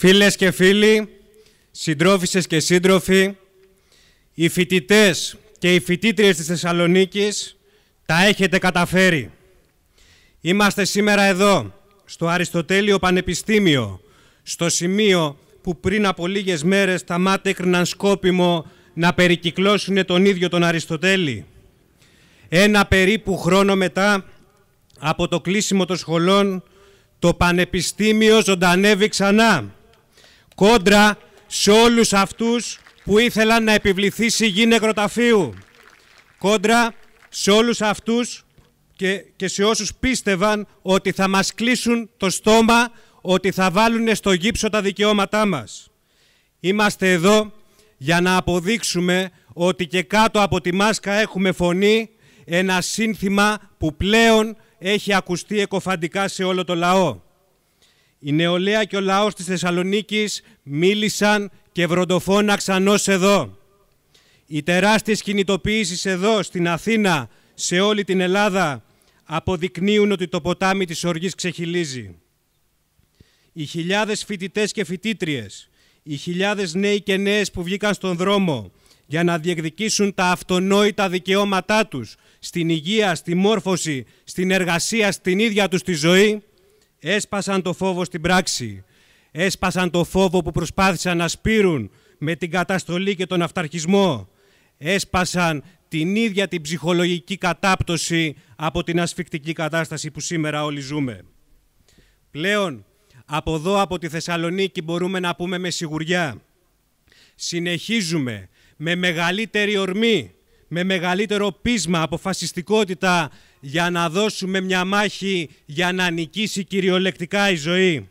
Φίλες και φίλοι, συντρόφισσες και σύντροφοι, οι φοιτητές και οι φοιτήτριες της Θεσσαλονίκης τα έχετε καταφέρει. Είμαστε σήμερα εδώ, στο Αριστοτέλειο Πανεπιστήμιο, στο σημείο που πριν από λίγες μέρες τα μάτια έκριναν σκόπιμο να περικυκλώσουν τον ίδιο τον Αριστοτέλη. Ένα περίπου χρόνο μετά από το κλείσιμο των σχολών, το Πανεπιστήμιο ζωντανεύει ξανά κόντρα σε όλους αυτούς που ήθελαν να επιβληθεί γη νεκροταφείου. Κόντρα σε όλους αυτούς και, και σε όσους πίστευαν ότι θα μας κλείσουν το στόμα, ότι θα βάλουν στο γύψο τα δικαιώματά μας. Είμαστε εδώ για να αποδείξουμε ότι και κάτω από τη μάσκα έχουμε φωνή, ένα σύνθημα που πλέον έχει ακουστεί εκοφαντικά σε όλο το λαό. Η νεολαία και ο λαός της Θεσσαλονίκης μίλησαν και βροντοφώναξαν ως εδώ. Οι τεράστιες κινητοποιήσεις εδώ, στην Αθήνα, σε όλη την Ελλάδα, αποδεικνύουν ότι το ποτάμι της οργής ξεχυλίζει. Οι χιλιάδες φοιτητές και φοιτήτριες, οι χιλιάδες νέοι και νέες που βγήκαν στον δρόμο για να διεκδικήσουν τα αυτονόητα δικαιώματά τους στην υγεία, στη μόρφωση, στην εργασία, στην ίδια τους τη ζωή, Έσπασαν το φόβο στην πράξη. Έσπασαν το φόβο που προσπάθησαν να σπείρουν με την καταστολή και τον αυταρχισμό. Έσπασαν την ίδια την ψυχολογική κατάπτωση από την ασφικτική κατάσταση που σήμερα όλοι ζούμε. Πλέον, από εδώ, από τη Θεσσαλονίκη, μπορούμε να πούμε με σιγουριά. Συνεχίζουμε με μεγαλύτερη ορμή, με μεγαλύτερο πείσμα, αποφασιστικότητα για να δώσουμε μια μάχη για να νικήσει κυριολεκτικά η ζωή.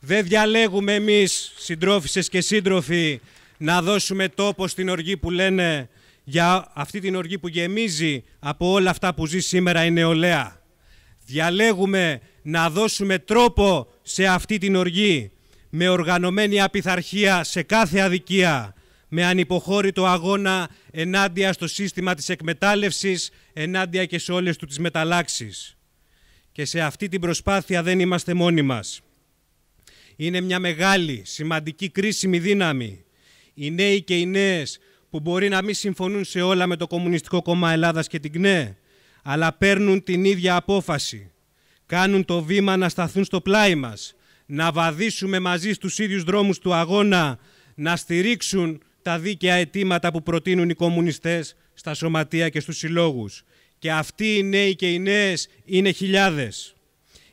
Δεν διαλέγουμε εμείς, συντρόφισσες και σύντροφοι, να δώσουμε τόπο στην οργή που λένε για αυτή την οργή που γεμίζει από όλα αυτά που ζει σήμερα η νεολαία. Διαλέγουμε να δώσουμε τρόπο σε αυτή την οργή με οργανωμένη απειθαρχία σε κάθε αδικία, με ανυποχώρητο αγώνα ενάντια στο σύστημα της εκμετάλλευσης, ενάντια και σε όλες του τις μεταλλάξεις. Και σε αυτή την προσπάθεια δεν είμαστε μόνοι μας. Είναι μια μεγάλη, σημαντική, κρίσιμη δύναμη. Οι νέοι και οι νέες που μπορεί να μην συμφωνούν σε όλα με το Κομμουνιστικό Κόμμα Ελλάδας και την ΚΝΕ, αλλά παίρνουν την ίδια απόφαση. Κάνουν το βήμα να σταθούν στο πλάι μας, να βαδίσουμε μαζί στους ίδιους δρόμους του αγώνα, να στηρίξουν τα δίκαια αιτήματα που προτείνουν οι κομμουνιστές στα σωματεία και στους συλλόγους. Και αυτοί οι νέοι και οι νέες είναι χιλιάδες.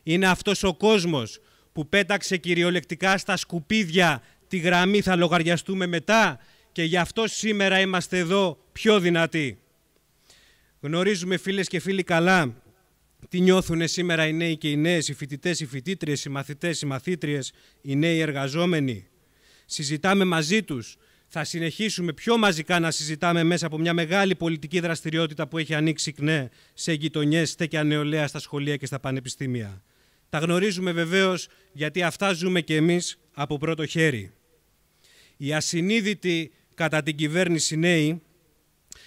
Είναι αυτός ο κόσμος που πέταξε κυριολεκτικά στα σκουπίδια τη γραμμή θα λογαριαστούμε μετά και γι' αυτό σήμερα είμαστε εδώ πιο δυνατοί. Γνωρίζουμε φίλες και φίλοι καλά τι νιώθουν σήμερα οι νέοι και οι νέες, οι φοιτητές, οι φοιτήτριες, οι μαθητές, οι μαθήτριες, οι νέοι εργαζόμενοι. Συζητάμε μαζί τους θα συνεχίσουμε πιο μαζικά να συζητάμε μέσα από μια μεγάλη πολιτική δραστηριότητα που έχει ανοίξει ΚΝΕ σε γειτονιές, στέκια νεολαία, στα σχολεία και στα πανεπιστήμια. Τα γνωρίζουμε βεβαίως γιατί αυτά ζούμε και εμείς από πρώτο χέρι. Η ασυνείδητοι κατά την κυβέρνηση νέοι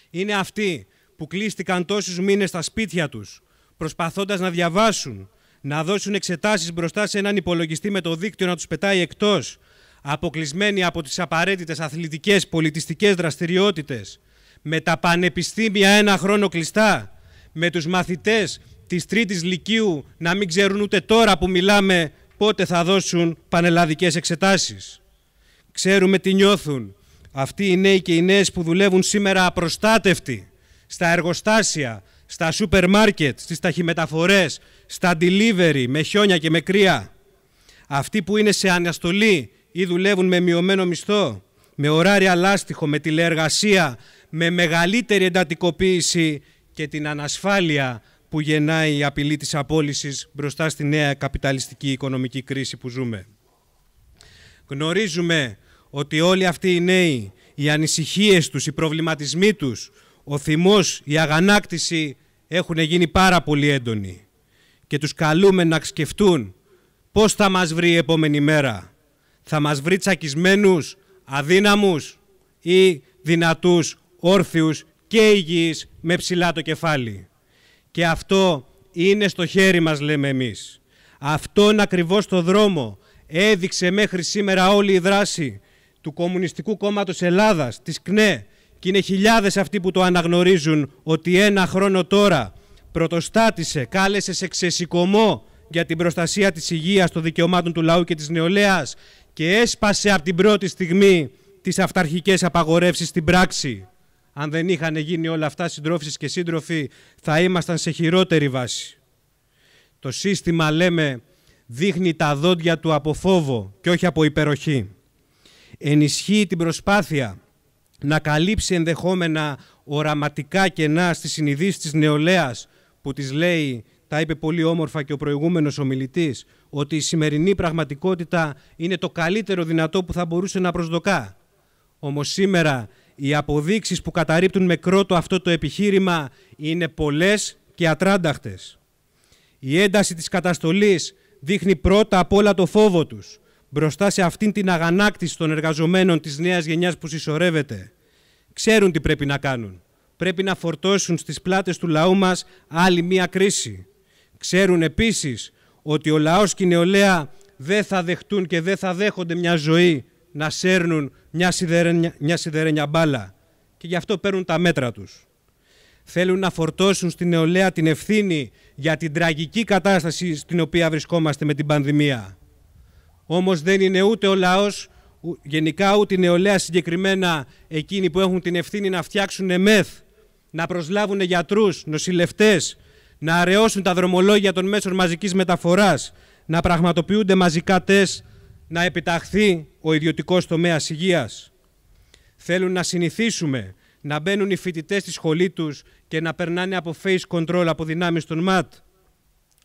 είναι αυτοί που κλείστηκαν τόσους μήνες στα σπίτια τους, προσπαθώντας να διαβάσουν, να δώσουν εξετάσεις μπροστά σε έναν υπολογιστή με το δίκτυο να τους πετάει εκτός, αποκλεισμένοι από τις απαραίτητες αθλητικές πολιτιστικές δραστηριότητες, με τα πανεπιστήμια ένα χρόνο κλειστά, με τους μαθητές της τρίτης λυκείου να μην ξέρουν ούτε τώρα που μιλάμε πότε θα δώσουν πανελλαδικές εξετάσεις. Ξέρουμε τι νιώθουν αυτοί οι νέοι και οι νέες που δουλεύουν σήμερα απροστάτευτοι στα εργοστάσια, στα σούπερ μάρκετ, στις ταχυμεταφορές, στα delivery με χιόνια και με κρύα. Αυτοί που είναι σε αναστολή ή δουλεύουν με μειωμένο μισθό, με ωράρια λάστιχο, με τηλεεργασία, με μεγαλύτερη εντατικοποίηση και την ανασφάλεια που γεννάει η απειλή της απόλυσης μπροστά στη νέα καπιταλιστική οικονομική κρίση που ζούμε. Γνωρίζουμε ότι όλοι αυτοί οι νέοι, οι ανησυχίες τους, οι προβληματισμοί τους, ο θυμός, η αγανάκτηση έχουν γίνει πάρα πολύ έντονοι και τους καλούμε να σκεφτούν πώς θα μας βρει η επόμενη μέρα, θα μας βρει τσακισμένους, αδύναμους ή δυνατούς, όρθιους και υγιείς με ψηλά το κεφάλι. Και αυτό είναι στο χέρι μας λέμε εμείς. Αυτόν ακριβώς το δρόμο έδειξε μέχρι σήμερα όλη η δράση του Κομμουνιστικού Κόμματος Ελλάδας, της ΚΝΕ, και είναι χιλιάδες αυτοί που το αναγνωρίζουν ότι ένα χρόνο τώρα πρωτοστάτησε, κάλεσε σε ξεσηκωμό για την προστασία της υγείας, των δικαιωμάτων του λαού και της νεολαίας και έσπασε από την πρώτη στιγμή τις αυταρχικές απαγορεύσεις στην πράξη. Αν δεν είχαν γίνει όλα αυτά συντρόφισσες και σύντροφοι, θα ήμασταν σε χειρότερη βάση. Το σύστημα, λέμε, δείχνει τα δόντια του από φόβο και όχι από υπεροχή. Ενισχύει την προσπάθεια να καλύψει ενδεχόμενα οραματικά κενά στις συνειδήσεις της νεολαίας που της λέει τα είπε πολύ όμορφα και ο προηγούμενος ομιλητής ότι η σημερινή πραγματικότητα είναι το καλύτερο δυνατό που θα μπορούσε να προσδοκά. Όμως σήμερα οι αποδείξεις που καταρρύπτουν με κρότο αυτό το επιχείρημα είναι πολλές και ατράνταχτες. Η ένταση της καταστολής δείχνει πρώτα απ' όλα το φόβο τους. μπροστά σε αυτήν την αγανάκτηση των εργαζομένων της νέας γενιάς που συσσωρεύεται. Ξέρουν τι πρέπει να κάνουν. Πρέπει να φορτώσουν στις πλάτες του λαού μας άλλη μία κρίση. Ξέρουν επίσης ότι ο λαός και η νεολαία δεν θα δεχτούν και δεν θα δέχονται μια ζωή να σέρνουν μια σιδερένια, μια σιδερένια μπάλα και γι' αυτό παίρνουν τα μέτρα τους. Θέλουν να φορτώσουν στην νεολαία την ευθύνη για την τραγική κατάσταση στην οποία βρισκόμαστε με την πανδημία. Όμως δεν είναι ούτε ο λαός, γενικά ούτε η νεολαία συγκεκριμένα εκείνοι που έχουν την ευθύνη να φτιάξουν μεθ, να προσλάβουν γιατρούς, νοσηλευτές, να αραιώσουν τα δρομολόγια των μέσων μαζικής μεταφοράς, να πραγματοποιούνται μαζικά τεστ, να επιταχθεί ο ιδιωτικός τομέας υγείας. Θέλουν να συνηθίσουμε να μπαίνουν οι φοιτητές στη σχολή τους και να περνάνε από face control από δυνάμεις των ΜΑΤ.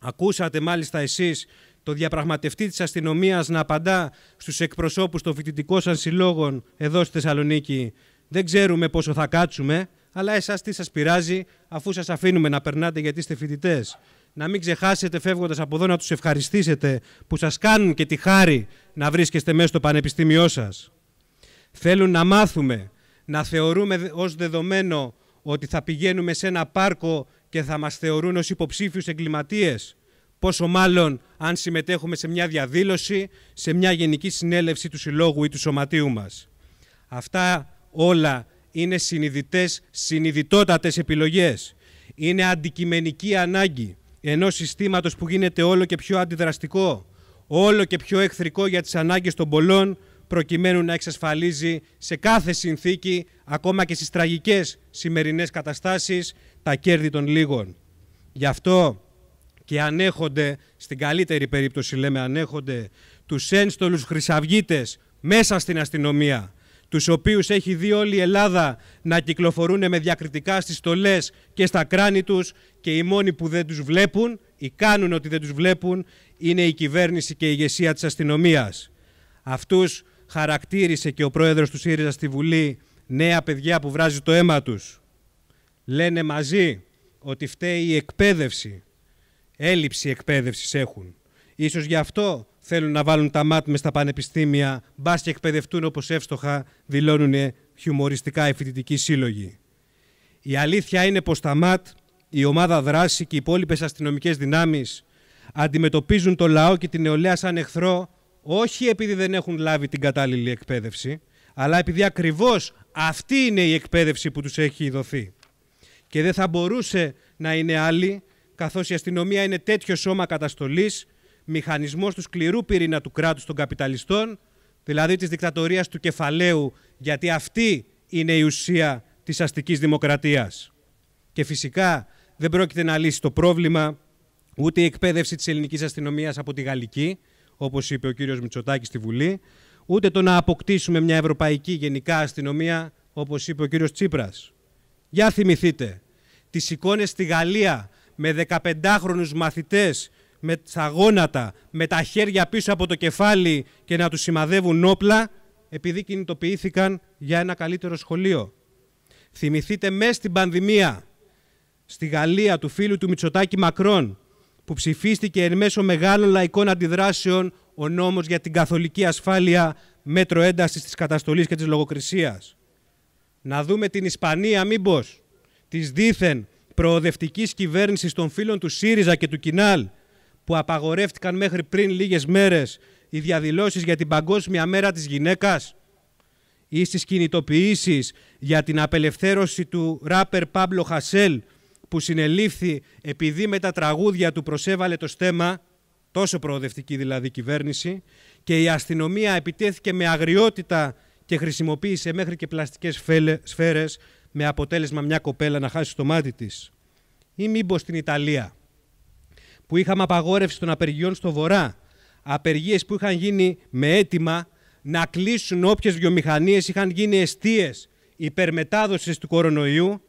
Ακούσατε μάλιστα εσείς το διαπραγματευτή της αστυνομίας να απαντά στους εκπροσώπους των φοιτητικών σαν συλλόγων εδώ στη Θεσσαλονίκη. Δεν ξέρουμε πόσο θα κάτσουμε, αλλά εσάς τι σας πειράζει, αφού σας αφήνουμε να περνάτε γιατί είστε φοιτητές. Να μην ξεχάσετε φεύγοντας από εδώ να τους ευχαριστήσετε που σας κάνουν και τη χάρη να βρίσκεστε μέσα στο πανεπιστήμιό σας. Θέλουν να μάθουμε, να θεωρούμε ως δεδομένο ότι θα πηγαίνουμε σε ένα πάρκο και θα μας θεωρούν ως υποψήφιους εγκληματίες, Πόσο μάλλον αν συμμετέχουμε σε μια διαδήλωση, σε μια γενική συνέλευση του συλλόγου ή του σωματείου μας. Αυτά όλα είναι συνειδητές, συνειδητότατες επιλογές. Είναι αντικειμενική ανάγκη ενός συστήματος που γίνεται όλο και πιο αντιδραστικό, όλο και πιο εχθρικό για τις ανάγκες των πολλών, προκειμένου να εξασφαλίζει σε κάθε συνθήκη, ακόμα και στις τραγικές σημερινές καταστάσεις, τα κέρδη των λίγων. Γι' αυτό και ανέχονται, στην καλύτερη περίπτωση λέμε ανέχονται, τους ένστολους χρυσαυγίτες μέσα στην αστυνομία, τους οποίους έχει δει όλη η Ελλάδα να κυκλοφορούν με διακριτικά στις στολές και στα κράνη τους και οι μόνοι που δεν τους βλέπουν ή κάνουν ότι δεν τους βλέπουν είναι η κυβέρνηση και η ηγεσία της αστυνομίας. Αυτούς χαρακτήρισε και ο πρόεδρος του ΣΥΡΙΖΑ στη Βουλή νέα παιδιά που βράζει το αίμα τους. Λένε μαζί ότι φταίει η εκπαίδευση. Έλλειψη εκπαίδευσης έχουν. Ίσως γι' αυτό θέλουν να βάλουν τα μάτ μες στα πανεπιστήμια, μπας και εκπαιδευτούν όπως εύστοχα δηλώνουν χιουμοριστικά οι φοιτητικοί σύλλογοι. Η αλήθεια είναι πως τα ΜΑΤ, η ομάδα δράση και οι υπόλοιπες αστυνομικές δυνάμεις αντιμετωπίζουν το λαό και την νεολαία σαν εχθρό όχι επειδή δεν έχουν λάβει την κατάλληλη εκπαίδευση, αλλά επειδή ακριβώς αυτή είναι η εκπαίδευση που τους έχει δοθεί. Και δεν θα μπορούσε να είναι άλλη, καθώς η αστυνομία είναι τέτοιο σώμα καταστολής μηχανισμός του σκληρού πυρήνα του κράτους των καπιταλιστών, δηλαδή της δικτατορίας του κεφαλαίου, γιατί αυτή είναι η ουσία της αστικής δημοκρατίας. Και φυσικά δεν πρόκειται να λύσει το πρόβλημα ούτε η εκπαίδευση της ελληνικής αστυνομίας από τη γαλλική, όπως είπε ο κύριος Μητσοτάκης στη Βουλή, ούτε το να αποκτήσουμε μια ευρωπαϊκή γενικά αστυνομία, όπως είπε ο κύριος Τσίπρας. Για θυμηθείτε, τις εικόνες στη Γαλλία με 15χρονους μαθητές με τα γόνατα, με τα χέρια πίσω από το κεφάλι και να τους σημαδεύουν όπλα επειδή κινητοποιήθηκαν για ένα καλύτερο σχολείο. Θυμηθείτε μέσα στην πανδημία στη Γαλλία του φίλου του Μητσοτάκη Μακρόν που ψηφίστηκε εν μέσω μεγάλων λαϊκών αντιδράσεων ο νόμος για την καθολική ασφάλεια μέτρο έντασης της καταστολής και της λογοκρισίας. Να δούμε την Ισπανία μήπως, της δήθεν προοδευτικής κυβέρνησης των φίλων του ΣΥΡΙΖΑ και του ΚΙΝΑΛ που απαγορεύτηκαν μέχρι πριν λίγες μέρες οι διαδηλώσεις για την Παγκόσμια Μέρα της Γυναίκας ή στις κινητοποιήσεις για την απελευθέρωση του ράπερ Πάμπλο Χασέλ που συνελήφθη επειδή με τα τραγούδια του προσέβαλε το στέμα, τόσο προοδευτική δηλαδή κυβέρνηση, και η αστυνομία επιτέθηκε με αγριότητα και χρησιμοποίησε μέχρι και πλαστικές σφαίρες με αποτέλεσμα μια κοπέλα να χάσει το μάτι της. Ή μήπως στην Ιταλία που είχαμε απαγόρευση των απεργιών στο Βορρά, απεργίες που είχαν γίνει με αίτημα να κλείσουν όποιες βιομηχανίες είχαν γίνει εστίες υπερμετάδοσης του κορονοϊού,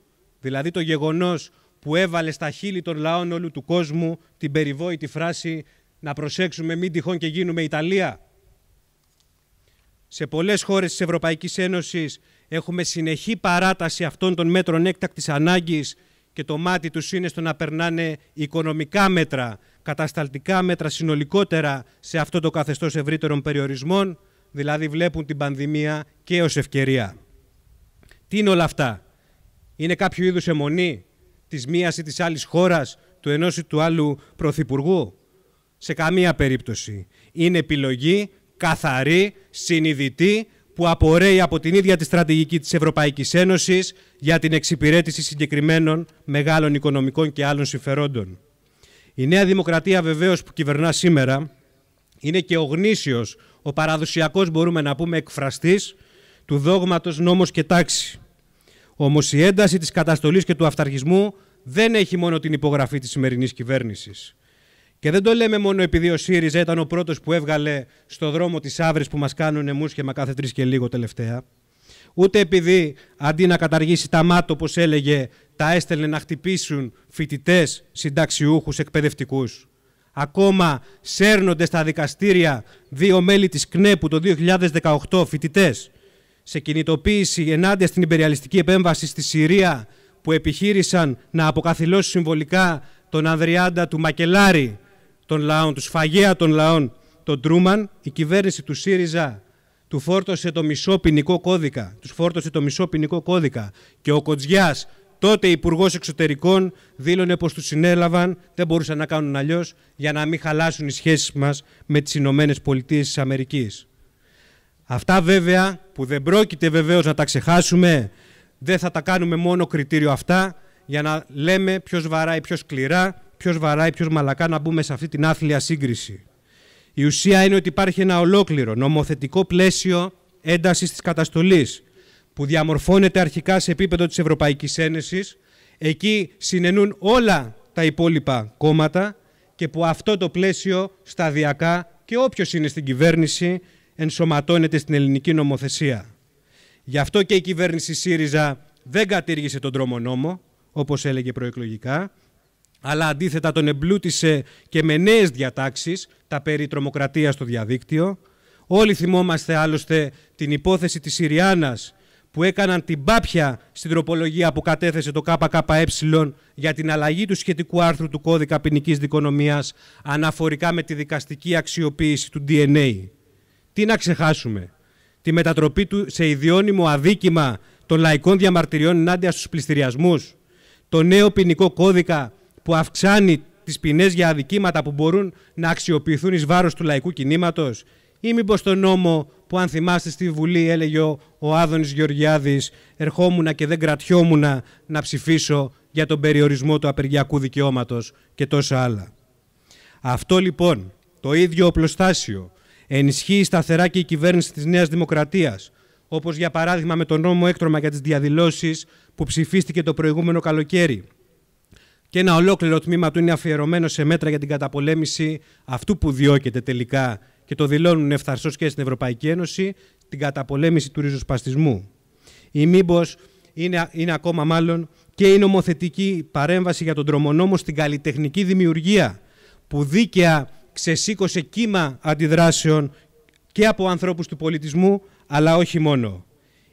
δηλαδή το γεγονός που έβαλε στα χείλη των λαών όλου του κόσμου την περιβόητη φράση «Να προσέξουμε μην τυχόν και γίνουμε Ιταλία». Σε πολλές χώρες της Ευρωπαϊκής Ένωσης έχουμε συνεχή παράταση αυτών των μέτρων έκτακτης ανάγκης και το μάτι τους είναι στο να περνάνε οικονομικά μέτρα, κατασταλτικά μέτρα συνολικότερα σε αυτό το καθεστώς ευρύτερων περιορισμών, δηλαδή βλέπουν την πανδημία και ως ευκαιρία. Τι είναι όλα αυτά. Είναι κάποιο είδους αιμονή της μίας ή της άλλης χώρας, του ενός ή του άλλου πρωθυπουργού. Σε καμία περίπτωση. Είναι επιλογή καθαρή, συνειδητή, που απορρέει από την ίδια τη στρατηγική της Ευρωπαϊκής Ένωσης για την εξυπηρέτηση συγκεκριμένων μεγάλων οικονομικών και άλλων συμφερόντων. Η Νέα Δημοκρατία βεβαίως που κυβερνά σήμερα είναι και ο γνήσιος, ο παραδοσιακός μπορούμε να πούμε εκφραστής του δόγματος νόμος και τάξη. Όμως η ένταση της καταστολής και του αυταρχισμού δεν έχει μόνο την υπογραφή της σημερινής κυβέρνησης. Και δεν το λέμε μόνο επειδή ο ΣΥΡΙΖΑ ήταν ο πρώτος που έβγαλε στο δρόμο τις άβρες που μας κάνουν μουσχεμα κάθε τρεις και λίγο τελευταία. Ούτε επειδή αντί να καταργήσει τα μάτια, όπως έλεγε, τα έστελνε να χτυπήσουν φοιτητές, συνταξιούχους, εκπαιδευτικούς. Ακόμα σέρνονται στα δικαστήρια δύο μέλη της ΚΝΕΠου το 2018 φοιτητές σε κινητοποίηση ενάντια στην υπεριαλιστική επέμβαση στη Συρία που επιχείρησαν να αποκαθιλώσουν συμβολικά τον Ανδριάντα του Μακελάρη των λαών, τους σφαγέα των λαών, τον Τρούμαν, η κυβέρνηση του ΣΥΡΙΖΑ του φόρτωσε το μισό ποινικό κώδικα. Τους φόρτωσε το μισό ποινικό κώδικα. Και ο Κοτζιάς, τότε υπουργός Εξωτερικών, δήλωνε πως τους συνέλαβαν, δεν μπορούσαν να κάνουν αλλιώς για να μην χαλάσουν οι σχέσεις μας με τις Ηνωμένες Πολιτείες της Αμερικής. Αυτά βέβαια που δεν πρόκειται βεβαίως να τα ξεχάσουμε, δεν θα τα κάνουμε μόνο κριτήριο αυτά για να λέμε ποιος βαράει πιο σκληρά ποιος βαράει, ποιος μαλακά να μπούμε σε αυτή την άθλια σύγκριση. Η ουσία είναι ότι υπάρχει ένα ολόκληρο νομοθετικό πλαίσιο έντασης της καταστολής που διαμορφώνεται αρχικά σε επίπεδο της Ευρωπαϊκής Ένωσης. Εκεί συνενούν όλα τα υπόλοιπα κόμματα και που αυτό το πλαίσιο σταδιακά και όποιος είναι στην κυβέρνηση ενσωματώνεται στην ελληνική νομοθεσία. Γι' αυτό και η κυβέρνηση ΣΥΡΙΖΑ δεν κατήργησε τον τρόμο νόμο, όπως έλεγε προεκλογικά, αλλά αντίθετα τον εμπλούτησε και με νέες διατάξεις τα περί τρομοκρατίας στο διαδίκτυο. Όλοι θυμόμαστε άλλωστε την υπόθεση της Ιριαννας... που έκαναν την πάπια στην τροπολογία που κατέθεσε το ΚΚΕ για την αλλαγή του σχετικού άρθρου του κώδικα ποινικής Δικονομίας αναφορικά με τη δικαστική αξιοποίηση του DNA. Τι να ξεχάσουμε, τη μετατροπή του σε ιδιώνυμο αδίκημα των λαϊκών διαμαρτυριών ενάντια στους πληστηριασμούς, το νέο ποινικό κώδικα που αυξάνει τις ποινές για αδικήματα που μπορούν να αξιοποιηθούν εις βάρος του λαϊκού κινήματος ή μήπως το νόμο που αν θυμάστε στη Βουλή έλεγε ο, Άδωνης Γεωργιάδης, Γεωργιάδης ερχόμουν και δεν κρατιόμουν να ψηφίσω για τον περιορισμό του απεργιακού δικαιώματος και τόσα άλλα. Αυτό λοιπόν το ίδιο οπλοστάσιο ενισχύει σταθερά και η κυβέρνηση της Νέας Δημοκρατίας. Όπως για παράδειγμα με τον νόμο έκτρωμα για τις διαδηλώσεις που ψηφίστηκε το προηγούμενο καλοκαίρι και ένα ολόκληρο τμήμα του είναι αφιερωμένο σε μέτρα για την καταπολέμηση αυτού που διώκεται τελικά και το δηλώνουν ευθαρσώς και στην Ευρωπαϊκή Ένωση, την καταπολέμηση του ριζοσπαστισμού. Ή μήπω είναι, είναι ακόμα μάλλον και η νομοθετική παρέμβαση για τον τρομονόμο στην καλλιτεχνική δημιουργία που δίκαια ξεσήκωσε κύμα αντιδράσεων και από ανθρώπους του πολιτισμού, αλλά όχι μόνο.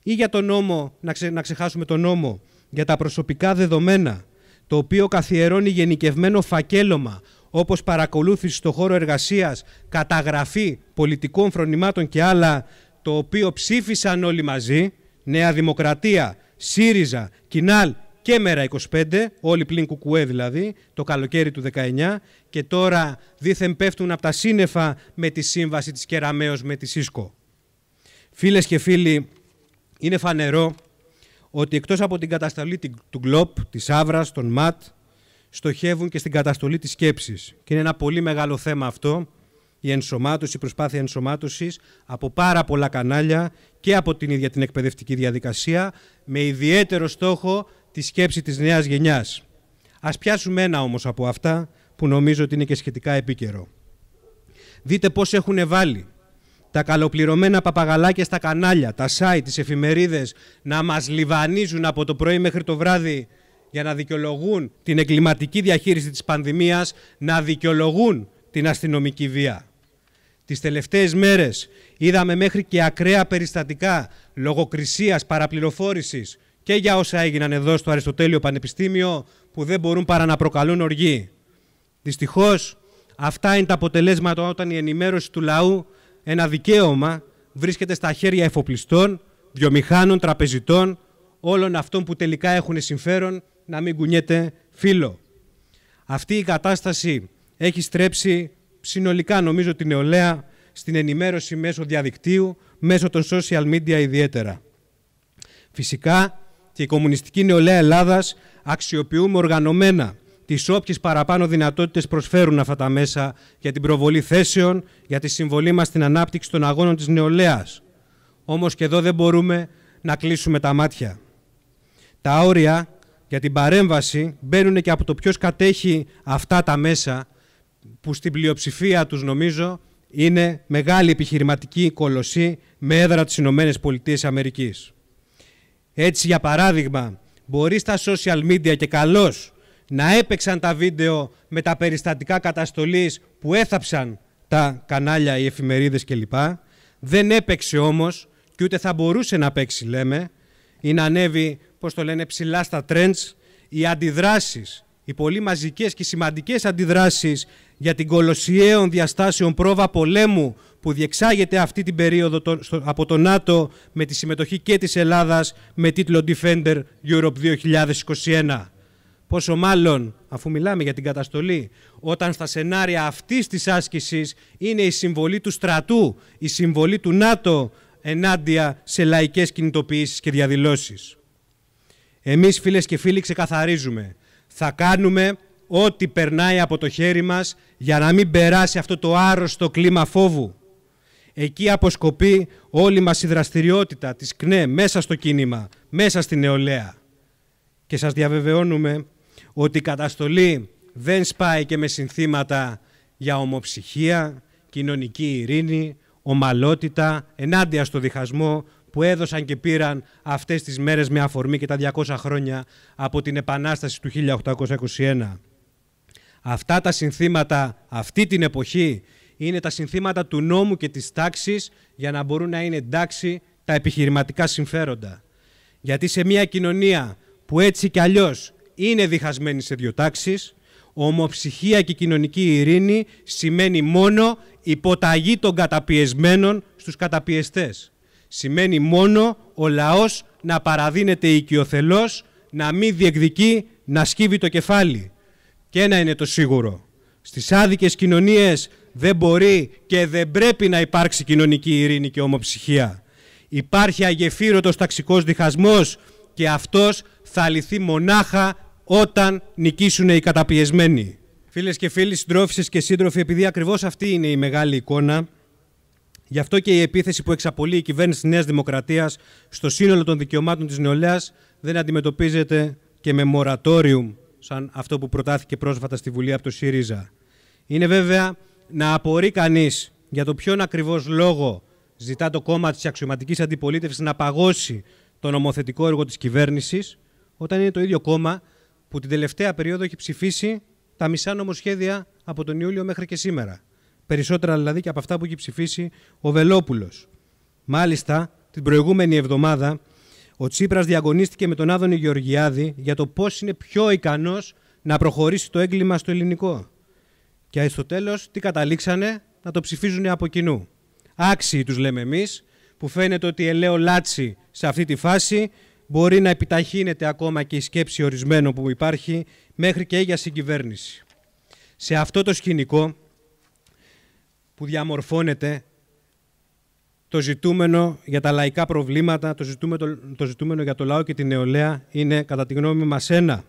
Ή για τον νόμο, να, να ξεχάσουμε τον νόμο, για τα προσωπικά δεδομένα το οποίο καθιερώνει γενικευμένο φακέλωμα όπως παρακολούθηση στο χώρο εργασίας, καταγραφή πολιτικών φρονημάτων και άλλα, το οποίο ψήφισαν όλοι μαζί, Νέα Δημοκρατία, ΣΥΡΙΖΑ, ΚΙΝΑΛ και Μέρα 25, όλοι πλην Κουκουέ δηλαδή, το καλοκαίρι του 19 και τώρα δήθεν πέφτουν από τα σύννεφα με τη σύμβαση της Κεραμέως με τη ΣΥΣΚΟ. Φίλες και φίλοι, είναι φανερό ότι εκτός από την καταστολή του Γκλόπ, της Άβρας, των ΜΑΤ, στοχεύουν και στην καταστολή της σκέψης. Και είναι ένα πολύ μεγάλο θέμα αυτό, η ενσωμάτωση, η προσπάθεια ενσωμάτωσης από πάρα πολλά κανάλια και από την ίδια την εκπαιδευτική διαδικασία, με ιδιαίτερο στόχο τη σκέψη της νέας γενιάς. Ας πιάσουμε ένα όμως από αυτά που νομίζω ότι είναι και σχετικά επίκαιρο. Δείτε πώς έχουν βάλει τα καλοπληρωμένα παπαγαλάκια στα κανάλια, τα site, τις εφημερίδες, να μας λιβανίζουν από το πρωί μέχρι το βράδυ για να δικαιολογούν την εγκληματική διαχείριση της πανδημίας, να δικαιολογούν την αστυνομική βία. Τις τελευταίες μέρες είδαμε μέχρι και ακραία περιστατικά λογοκρισίας, παραπληροφόρησης και για όσα έγιναν εδώ στο Αριστοτέλειο Πανεπιστήμιο που δεν μπορούν παρά να προκαλούν οργή. Δυστυχώς, αυτά είναι τα αποτελέσματα όταν η ενημέρωση του λαού ένα δικαίωμα βρίσκεται στα χέρια εφοπλιστών, βιομηχάνων, τραπεζιτών, όλων αυτών που τελικά έχουν συμφέρον να μην κουνιέται φίλο. Αυτή η κατάσταση έχει στρέψει συνολικά νομίζω την νεολαία στην ενημέρωση μέσω διαδικτύου, μέσω των social media ιδιαίτερα. Φυσικά και η κομμουνιστική νεολαία Ελλάδας αξιοποιούμε οργανωμένα τις όποιες παραπάνω δυνατότητες προσφέρουν αυτά τα μέσα για την προβολή θέσεων, για τη συμβολή μας στην ανάπτυξη των αγώνων της νεολαίας. Όμως και εδώ δεν μπορούμε να κλείσουμε τα μάτια. Τα όρια για την παρέμβαση μπαίνουν και από το ποιος κατέχει αυτά τα μέσα, που στην πλειοψηφία τους νομίζω είναι μεγάλη επιχειρηματική κολοσσή με έδρα τι ΗΠΑ. Έτσι, για παράδειγμα, μπορεί στα social media και καλώς να έπαιξαν τα βίντεο με τα περιστατικά καταστολής που έθαψαν τα κανάλια, οι εφημερίδες κλπ. Δεν έπαιξε όμως και ούτε θα μπορούσε να παίξει λέμε ή να ανέβει, πώς το λένε, ψηλά στα trends οι αντιδράσεις, οι πολύ μαζικές και σημαντικές αντιδράσεις για την κολοσιαίων διαστάσεων πρόβα πολέμου που διεξάγεται αυτή την περίοδο από το ΝΑΤΟ με τη συμμετοχή και της Ελλάδας με τίτλο Defender Europe 2021. Πόσο μάλλον, αφού μιλάμε για την καταστολή, όταν στα σενάρια αυτής της άσκησης είναι η συμβολή του στρατού, η συμβολή του ΝΑΤΟ ενάντια σε λαϊκές κινητοποιήσεις και διαδηλώσεις. Εμείς φίλες και φίλοι ξεκαθαρίζουμε. Θα κάνουμε ό,τι περνάει από το χέρι μας για να μην περάσει αυτό το άρρωστο κλίμα φόβου. Εκεί αποσκοπεί όλη μας η δραστηριότητα της ΚΝΕ μέσα στο κίνημα, μέσα στην νεολαία. Και σας διαβεβαιώνουμε ότι η καταστολή δεν σπάει και με συνθήματα για ομοψυχία, κοινωνική ειρήνη, ομαλότητα, ενάντια στο διχασμό που έδωσαν και πήραν αυτές τις μέρες με αφορμή και τα 200 χρόνια από την Επανάσταση του 1821. Αυτά τα συνθήματα αυτή την εποχή είναι τα συνθήματα του νόμου και της τάξης για να μπορούν να είναι εντάξει τα επιχειρηματικά συμφέροντα. Γιατί σε μια κοινωνία που έτσι κι αλλιώς είναι διχασμένη σε δύο τάξεις. Ομοψυχία και κοινωνική ειρήνη σημαίνει μόνο υποταγή των καταπιεσμένων στους καταπιεστές. Σημαίνει μόνο ο λαός να παραδίνεται οικειοθελώς, να μην διεκδικεί, να σκύβει το κεφάλι. Και ένα είναι το σίγουρο. Στις άδικες κοινωνίες δεν μπορεί και δεν πρέπει να υπάρξει κοινωνική ειρήνη και ομοψυχία. Υπάρχει αγεφύρωτος ταξικός διχασμός και αυτός θα λυθεί μονάχα όταν νικήσουν οι καταπιεσμένοι. Φίλες και φίλοι, συντρόφισε και σύντροφοι, επειδή ακριβώς αυτή είναι η μεγάλη εικόνα, γι' αυτό και η επίθεση που εξαπολύει η κυβέρνηση της Νέας Δημοκρατίας στο σύνολο των δικαιωμάτων της νεολαίας δεν αντιμετωπίζεται και με μορατόριουμ, σαν αυτό που προτάθηκε πρόσφατα στη Βουλή από το ΣΥΡΙΖΑ. Είναι βέβαια να απορεί κανείς για το ποιον ακριβώς λόγο ζητά το κόμμα της αξιωματικής αντιπολίτευσης να παγώσει το νομοθετικό έργο της κυβέρνησης, όταν είναι το ίδιο κόμμα που την τελευταία περίοδο έχει ψηφίσει τα μισά νομοσχέδια από τον Ιούλιο μέχρι και σήμερα. Περισσότερα δηλαδή και από αυτά που έχει ψηφίσει ο Βελόπουλος. Μάλιστα, την προηγούμενη εβδομάδα, ο Τσίπρας διαγωνίστηκε με τον Άδωνη Γεωργιάδη για το πώς είναι πιο ικανός να προχωρήσει το έγκλημα στο ελληνικό. Και στο τέλος, τι καταλήξανε, να το ψηφίζουν από κοινού. Άξιοι τους λέμε εμείς, που φαίνεται ότι Ελέο λάτσι σε αυτή τη φάση μπορεί να επιταχύνεται ακόμα και η σκέψη ορισμένων που υπάρχει μέχρι και για συγκυβέρνηση. Σε αυτό το σκηνικό που διαμορφώνεται το ζητούμενο για τα λαϊκά προβλήματα, το ζητούμενο, το ζητούμενο για το λαό και την νεολαία είναι κατά τη γνώμη μας ένα.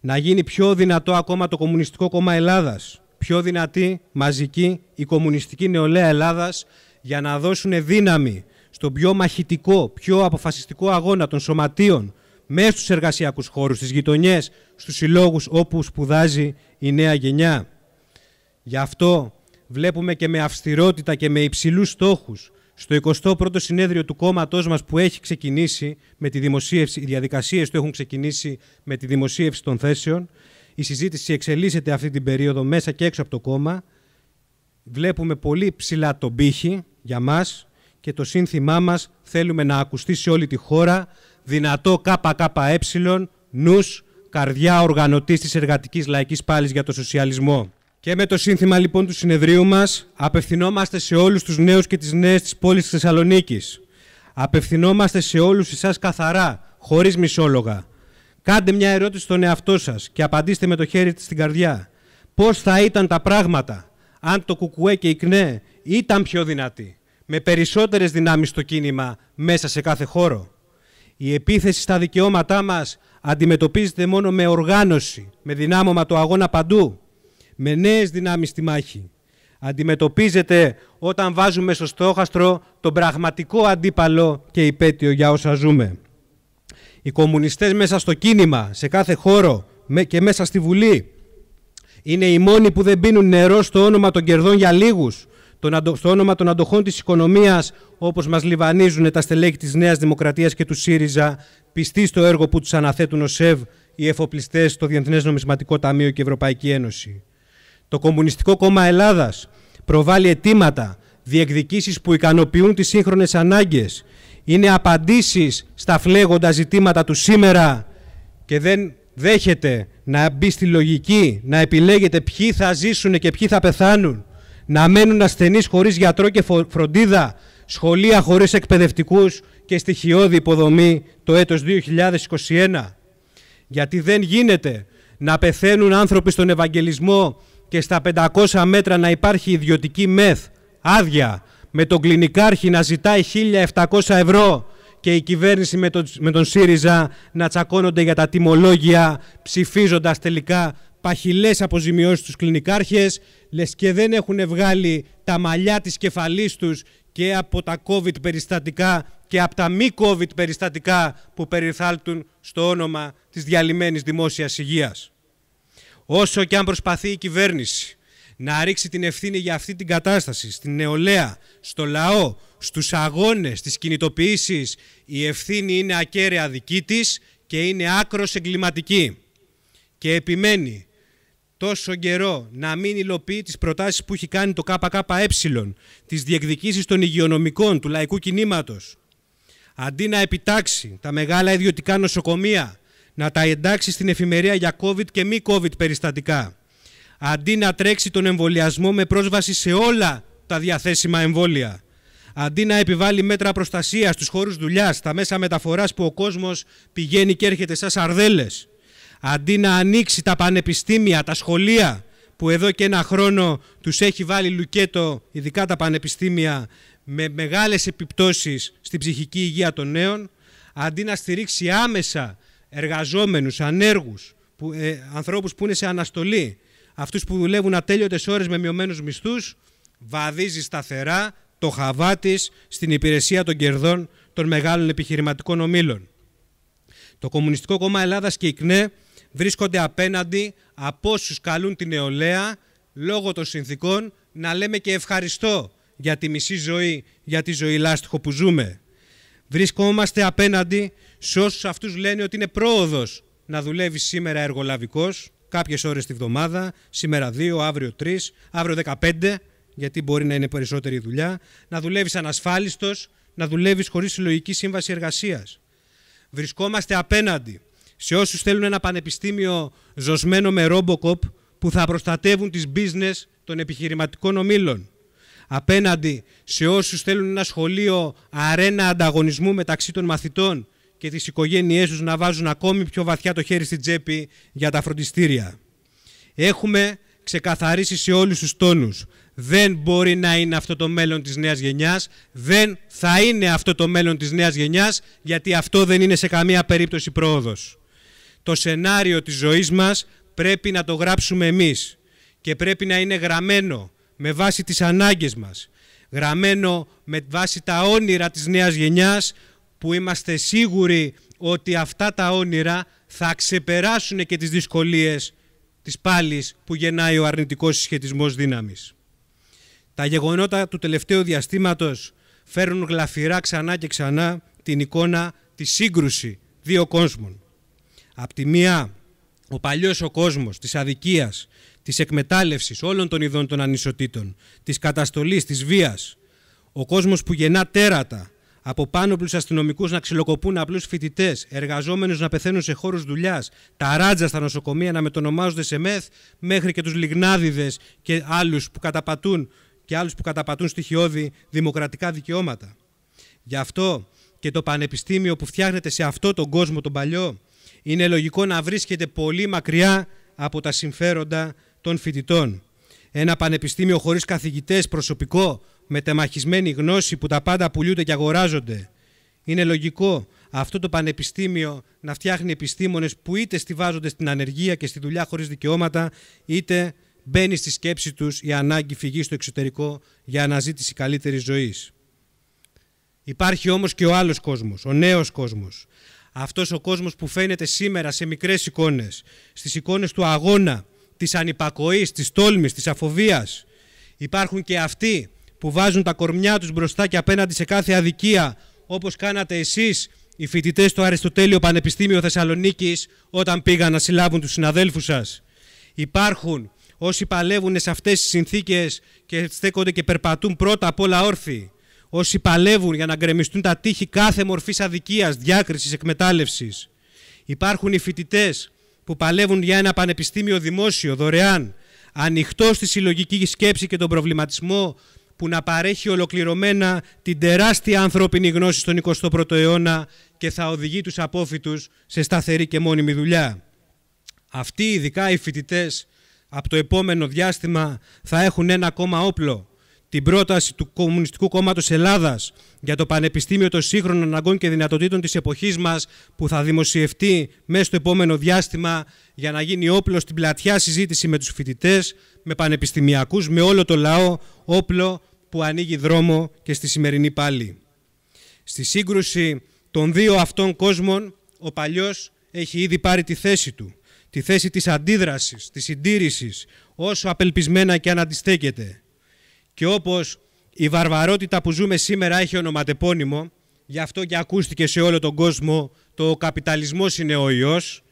Να γίνει πιο δυνατό ακόμα το Κομμουνιστικό Κόμμα Ελλάδας, πιο δυνατή μαζική η Κομμουνιστική Νεολαία Ελλάδας για να δώσουν δύναμη στον πιο μαχητικό, πιο αποφασιστικό αγώνα των σωματείων μέσα στους εργασιακούς χώρους, στις γειτονιές, στους συλλόγους όπου σπουδάζει η νέα γενιά. Γι' αυτό βλέπουμε και με αυστηρότητα και με υψηλούς στόχους στο 21ο συνέδριο του κόμματός μας που έχει ξεκινήσει με τη δημοσίευση, οι διαδικασίες του έχουν ξεκινήσει με τη δημοσίευση των θέσεων, η συζήτηση εξελίσσεται αυτή την περίοδο μέσα και έξω από το κόμμα, βλέπουμε πολύ ψηλά τον πύχη για μας, και το σύνθημά μας θέλουμε να ακουστεί σε όλη τη χώρα δυνατό ΚΚΕ, νους, καρδιά οργανωτής της εργατικής λαϊκής πάλης για το σοσιαλισμό. Και με το σύνθημα λοιπόν του συνεδρίου μας απευθυνόμαστε σε όλους τους νέους και τις νέες της πόλης της Θεσσαλονίκης. Απευθυνόμαστε σε όλους εσάς καθαρά, χωρίς μισόλογα. Κάντε μια ερώτηση στον εαυτό σας και απαντήστε με το χέρι της στην καρδιά. Πώς θα ήταν τα πράγματα αν το κουκουέ και η ΚΝΕ ήταν πιο δυνατοί με περισσότερες δυνάμεις στο κίνημα μέσα σε κάθε χώρο. Η επίθεση στα δικαιώματά μας αντιμετωπίζεται μόνο με οργάνωση, με δυνάμωμα το αγώνα παντού, με νέες δυνάμεις στη μάχη. Αντιμετωπίζεται όταν βάζουμε στο στόχαστρο τον πραγματικό αντίπαλο και υπέτειο για όσα ζούμε. Οι κομμουνιστές μέσα στο κίνημα, σε κάθε χώρο και μέσα στη Βουλή είναι οι μόνοι που δεν πίνουν νερό στο όνομα των κερδών για λίγους, στο όνομα των αντοχών της οικονομίας, όπως μας λιβανίζουν τα στελέχη της Νέας Δημοκρατίας και του ΣΥΡΙΖΑ, πιστοί στο έργο που τους αναθέτουν ο ΣΕΒ, οι εφοπλιστές στο Διεθνές Νομισματικό Ταμείο και Ευρωπαϊκή Ένωση. Το Κομμουνιστικό Κόμμα Ελλάδας προβάλλει αιτήματα, διεκδικήσεις που ικανοποιούν τις σύγχρονες ανάγκες, είναι απαντήσεις στα φλέγοντα ζητήματα του σήμερα και δεν δέχεται να μπει στη λογική, να επιλέγετε ποιοι θα ζήσουν και ποιοι θα πεθάνουν να μένουν ασθενείς χωρίς γιατρό και φροντίδα, σχολεία χωρίς εκπαιδευτικούς και στοιχειώδη υποδομή το έτος 2021. Γιατί δεν γίνεται να πεθαίνουν άνθρωποι στον Ευαγγελισμό και στα 500 μέτρα να υπάρχει ιδιωτική μεθ, άδεια, με τον κλινικάρχη να ζητάει 1.700 ευρώ και η κυβέρνηση με τον, ΣΥΡΙΖΑ να τσακώνονται για τα τιμολόγια ψηφίζοντας τελικά παχυλές αποζημιώσεις στους κλινικάρχες λες και δεν έχουν βγάλει τα μαλλιά της κεφαλής τους και από τα COVID περιστατικά και από τα μη COVID περιστατικά που περιθάλτουν στο όνομα της διαλυμένης δημόσιας υγείας. Όσο και αν προσπαθεί η κυβέρνηση να ρίξει την ευθύνη για αυτή την κατάσταση στην νεολαία, στο λαό, στους αγώνες, στις κινητοποιήσεις, η ευθύνη είναι ακέραια δική της και είναι άκρος εγκληματική. Και επιμένει τόσο καιρό να μην υλοποιεί τις προτάσεις που έχει κάνει το ΚΚΕ, τις διεκδικήσεις των υγειονομικών, του λαϊκού κινήματος, αντί να επιτάξει τα μεγάλα ιδιωτικά νοσοκομεία, να τα εντάξει στην εφημερία για COVID και μη COVID περιστατικά, αντί να τρέξει τον εμβολιασμό με πρόσβαση σε όλα τα διαθέσιμα εμβόλια, αντί να επιβάλλει μέτρα προστασίας στους χώρους δουλειάς, στα μέσα μεταφοράς που ο κόσμος πηγαίνει και έρχεται σαν σαρδέλες, αντί να ανοίξει τα πανεπιστήμια, τα σχολεία που εδώ και ένα χρόνο τους έχει βάλει λουκέτο, ειδικά τα πανεπιστήμια, με μεγάλες επιπτώσεις στην ψυχική υγεία των νέων, αντί να στηρίξει άμεσα εργαζόμενους, ανέργους, που, ε, ανθρώπους που είναι σε αναστολή, αυτούς που δουλεύουν ατέλειωτες ώρες με μειωμένους μισθούς, βαδίζει σταθερά το χαβά της στην υπηρεσία των κερδών των μεγάλων επιχειρηματικών ομήλων. Το Κομμουνιστικό Κόμμα Ελλάδας και η ΚΝΕ βρίσκονται απέναντι από όσους καλούν την νεολαία λόγω των συνθήκων να λέμε και ευχαριστώ για τη μισή ζωή, για τη ζωή λάστιχο που ζούμε. Βρισκόμαστε απέναντι σε όσους αυτούς λένε ότι είναι πρόοδος να δουλεύει σήμερα εργολαβικός, κάποιες ώρες τη βδομάδα, σήμερα 2, αύριο 3, αύριο 15, γιατί μπορεί να είναι περισσότερη η δουλειά, να δουλεύεις ανασφάλιστος, να δουλεύεις χωρίς συλλογική σύμβαση εργασίας. Βρισκόμαστε απέναντι σε όσους θέλουν ένα πανεπιστήμιο ζωσμένο με ρόμποκοπ που θα προστατεύουν τις business των επιχειρηματικών ομήλων. Απέναντι σε όσους θέλουν ένα σχολείο αρένα ανταγωνισμού μεταξύ των μαθητών και τις οικογένειές τους να βάζουν ακόμη πιο βαθιά το χέρι στην τσέπη για τα φροντιστήρια. Έχουμε ξεκαθαρίσει σε όλους τους τόνους. Δεν μπορεί να είναι αυτό το μέλλον της νέας γενιάς, δεν θα είναι αυτό το μέλλον της νέας γενιάς, γιατί αυτό δεν είναι σε καμία περίπτωση πρόοδος το σενάριο της ζωής μας πρέπει να το γράψουμε εμείς και πρέπει να είναι γραμμένο με βάση τις ανάγκες μας, γραμμένο με βάση τα όνειρα της νέας γενιάς που είμαστε σίγουροι ότι αυτά τα όνειρα θα ξεπεράσουν και τις δυσκολίες της πάλης που γεννάει ο αρνητικός συσχετισμός δύναμης. Τα γεγονότα του τελευταίου διαστήματος φέρνουν γλαφυρά ξανά και ξανά την εικόνα της σύγκρουση δύο κόσμων. Απ' τη μία, ο παλιός ο κόσμος, της αδικίας, της εκμετάλλευσης όλων των ειδών των ανισοτήτων, της καταστολής της Βίας, ο κόσμος που γεννά τέρατα, από πάνω του αστυνομικούς να ξυλοκοπούν απλούς φοιτητές, εργαζόμενους να πεθαίνουν σε χώρους δουλειάς, τα ράτζα στα νοσοκομεία να μετονομάζονται σε μεθ, μέχρι και τους λιγνάδιδες και άλλους που καταπατούν και άλλους που καταπατούν στοιχειώδη δημοκρατικά δικαιώματα. Γι' αυτό και το πανεπιστήμιο που φτιάχνεται σε αυτό τον κόσμο τον παλιό είναι λογικό να βρίσκεται πολύ μακριά από τα συμφέροντα των φοιτητών. Ένα πανεπιστήμιο χωρίς καθηγητές, προσωπικό, με τεμαχισμένη γνώση που τα πάντα πουλούνται και αγοράζονται. Είναι λογικό αυτό το πανεπιστήμιο να φτιάχνει επιστήμονες που είτε στηβάζονται στην ανεργία και στη δουλειά χωρίς δικαιώματα, είτε μπαίνει στη σκέψη τους η ανάγκη φυγής στο εξωτερικό για αναζήτηση καλύτερης ζωής. Υπάρχει όμως και ο άλλος κόσμος, ο νέος κόσμος, αυτός ο κόσμος που φαίνεται σήμερα σε μικρές εικόνες, στις εικόνες του αγώνα, της ανυπακοής, της τόλμης, της αφοβίας. Υπάρχουν και αυτοί που βάζουν τα κορμιά τους μπροστά και απέναντι σε κάθε αδικία, όπως κάνατε εσείς οι φοιτητές στο Αριστοτέλειο Πανεπιστήμιο Θεσσαλονίκης όταν πήγαν να συλλάβουν τους συναδέλφους σας. Υπάρχουν όσοι παλεύουν σε αυτές τις συνθήκες και στέκονται και περπατούν πρώτα απ' όλα όρθιοι όσοι παλεύουν για να γκρεμιστούν τα τείχη κάθε μορφής αδικίας, διάκρισης εκμετάλλευσης. Υπάρχουν οι φοιτητές που παλεύουν για ένα πανεπιστήμιο δημόσιο, δωρεάν, ανοιχτό στη συλλογική σκέψη και τον προβληματισμό που να παρέχει ολοκληρωμένα την τεράστια ανθρώπινη γνώση στον 21ο αιώνα και θα οδηγεί τους απόφοιτους σε σταθερή και μόνιμη δουλειά. Αυτοί ειδικά οι φοιτητές από το επόμενο διάστημα θα έχουν ένα ακόμα όπλο, την πρόταση του Κομμουνιστικού Κόμματος Ελλάδας για το Πανεπιστήμιο των Σύγχρονων Αναγκών και Δυνατοτήτων της εποχής μας, που θα δημοσιευτεί μέσα στο επόμενο διάστημα για να γίνει όπλο στην πλατιά συζήτηση με τους φοιτητές, με πανεπιστημιακούς, με όλο το λαό, όπλο που ανοίγει δρόμο και στη σημερινή πάλι. Στη σύγκρουση των δύο αυτών κόσμων, ο παλιός έχει ήδη πάρει τη θέση του, τη θέση της αντίδρασης, της συντήρησης, όσο απελπισμένα και αν αντιστέκεται. Και όπως η βαρβαρότητα που ζούμε σήμερα έχει ονοματεπώνυμο, γι' αυτό και ακούστηκε σε όλο τον κόσμο το «Ο καπιταλισμός είναι ο ιός»,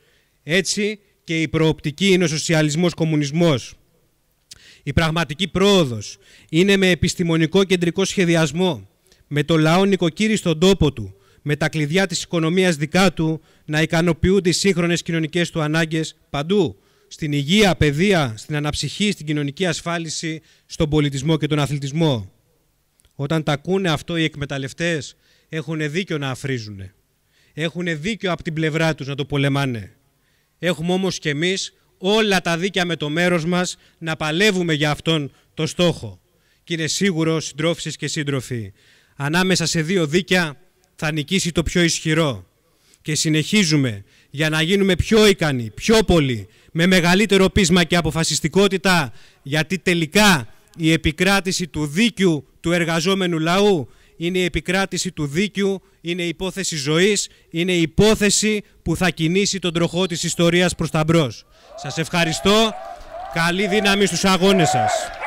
έτσι και η προοπτική είναι ο σοσιαλισμός-κομμουνισμός. Η πραγματική πρόοδος είναι με επιστημονικό κεντρικό σχεδιασμό, με το λαό νοικοκύρη στον τόπο του, με τα κλειδιά της οικονομίας δικά του να ικανοποιούνται οι σύγχρονες κοινωνικές του ανάγκες παντού, στην υγεία, παιδεία, στην αναψυχή, στην κοινωνική ασφάλιση, στον πολιτισμό και τον αθλητισμό. Όταν τα ακούνε αυτό οι εκμεταλλευτές έχουν δίκιο να αφρίζουν. Έχουν δίκιο από την πλευρά τους να το πολεμάνε. Έχουμε όμως κι εμείς όλα τα δίκαια με το μέρος μας να παλεύουμε για αυτόν το στόχο. Και είναι σίγουρο συντρόφισσες και σύντροφοι. Ανάμεσα σε δύο δίκαια θα νικήσει το πιο ισχυρό. Και συνεχίζουμε για να γίνουμε πιο ικανοί, πιο πολλοί, με μεγαλύτερο πείσμα και αποφασιστικότητα γιατί τελικά η επικράτηση του δίκαιου του εργαζόμενου λαού είναι η επικράτηση του δίκαιου, είναι η υπόθεση ζωής, είναι η υπόθεση που θα κινήσει τον τροχό της ιστορίας προς τα μπρος. Σας ευχαριστώ. Καλή δύναμη στους αγώνες σας.